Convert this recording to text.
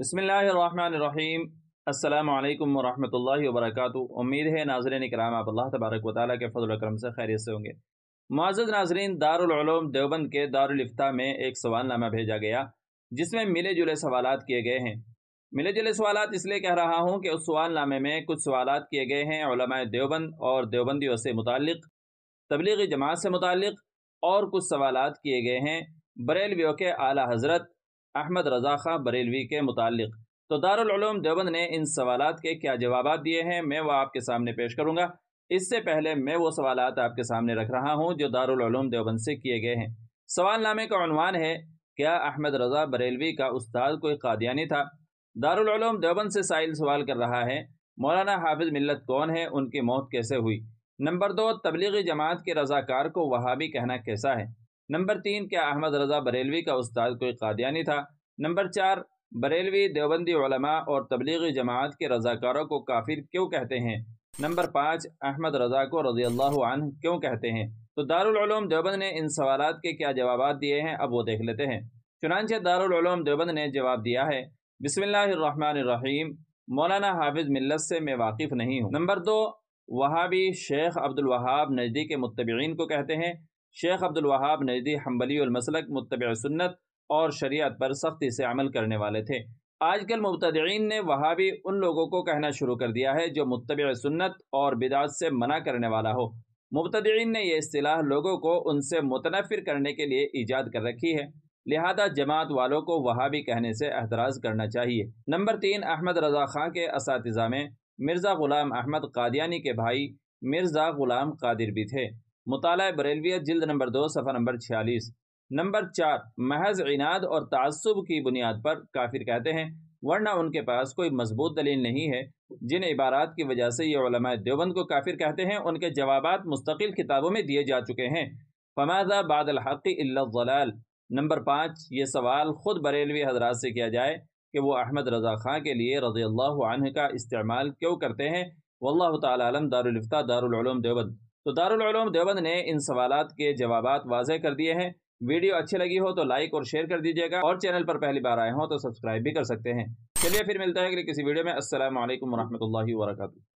बसमीम अल्लाम वरहमल वर्क उम्मीद है नाजरन कराम आप अल्लाह तबारक वाली के फजल करम से खैरियत से होंगे मज़द नाजरन दारूम देवबंद के दारफ्ता में एक सवालनामा भेजा गया जिसमें मिले जुले सवाल किए गए हैं मिले जुले सवाल इसलिए कह रहा हूँ कि उस सवालनामे में कुछ सवाल किए गए हैं देवबंद और देवबंदियों से मुतक तबलीगी जमात से मुतक और कुछ सवाल किए गए हैं बरेलवियों के अली हज़रत अहमद रज़ा खां बरेलवी के मुतालिक तो दारूम देवबंद ने इन सवाल के क्या जवाब दिए हैं मैं वह आपके सामने पेश करूँगा इससे पहले मैं वो सवाल आपके सामने रख रहा हूँ जो दारूम देवबंद से किए गए हैं सवाल नामे का अनवान है क्या अहमद रज़ा बरेलवी का उस्ताद कोई कादियानी था दारूम देवबंद से साइल सवाल कर रहा है मौलाना हाफिज मिलत कौन है उनकी मौत कैसे हुई नंबर दो तबलीगी जमात के रज़ाकार को वहाबी कहना कैसा है नंबर तीन क्या अहमद रज़ा बरेलवी का उस्ताद कोई कादियानी था नंबर चार बरेलवी देवबंदी और तबलीगी जमात के रज़ाकारों को काफिर क्यों कहते हैं नंबर पाँच अहमद रज़ा को रजी अल्लाह क्यों कहते हैं तो दारूम देवबंद ने इन सवाल के क्या जवाब दिए हैं अब वो देख लेते हैं चुनानच दारूम देवबंद ने जवाब दिया है बिसमीम मौलाना हाफिज़ मिल्लत से मैं वाकिफ़ नहीं हूँ नंबर दो वहाबी शेख अब्दुल वहाब मुतबीन को कहते हैं शेख अब्दुलवाहाब नजदी हम्बली मसलक मतब सुन्नत और शरीत पर सख्ती से अमल करने वाले थे आजकल मुबतदीन ने वहाबी उन लोगों को कहना शुरू कर दिया है जो मुतब सुन्नत और बिदात से मना करने वाला हो मुबतदीन ने यह असलाह लोगों को उनसे मुतनफिर करने के लिए ईजाद कर रखी है लिहाजा जमात वालों को वहाबी कहने से एतराज़ करना चाहिए नंबर तीन अहमद रजा खां के इस में मिर्ज़ा ग़ुलाम अहमद कादियानी के भाई मिर्ज़ा ग़ुलाम कादिर भी थे मताल बरेलवियत जल्द नंबर दो सफ़ा नंबर छियालीस नंबर चार महज इनाद और तसब की बुनियाद पर काफिर कहते हैं वरना उनके पास कोई मजबूत दलील नहीं है जिन इबारात की वजह से ये देवबंद को काफिर कहते हैं उनके जवाब मुस्तकिल किताबों में दिए जा चुके हैं फमाजा बादल हक़लाल नंबर पाँच ये सवाल ख़ुद बरेलवी हजरात से किया जाए कि वो अहमद रज़ा खां के लिए रज़ी का इस्तेमाल क्यों करते हैं वल्ल तलम दारफ्ता दारूम देवबंद तो दारूम देवबंद ने इन सवाल के जवाब वाजह कर दिए हैं वीडियो अच्छी लगी हो तो लाइक और शेयर कर दीजिएगा और चैनल पर पहली बार आए हों तो सब्सक्राइब भी कर सकते हैं चलिए फिर मिलता है अगले किसी वीडियो में असल वरहमल वर्क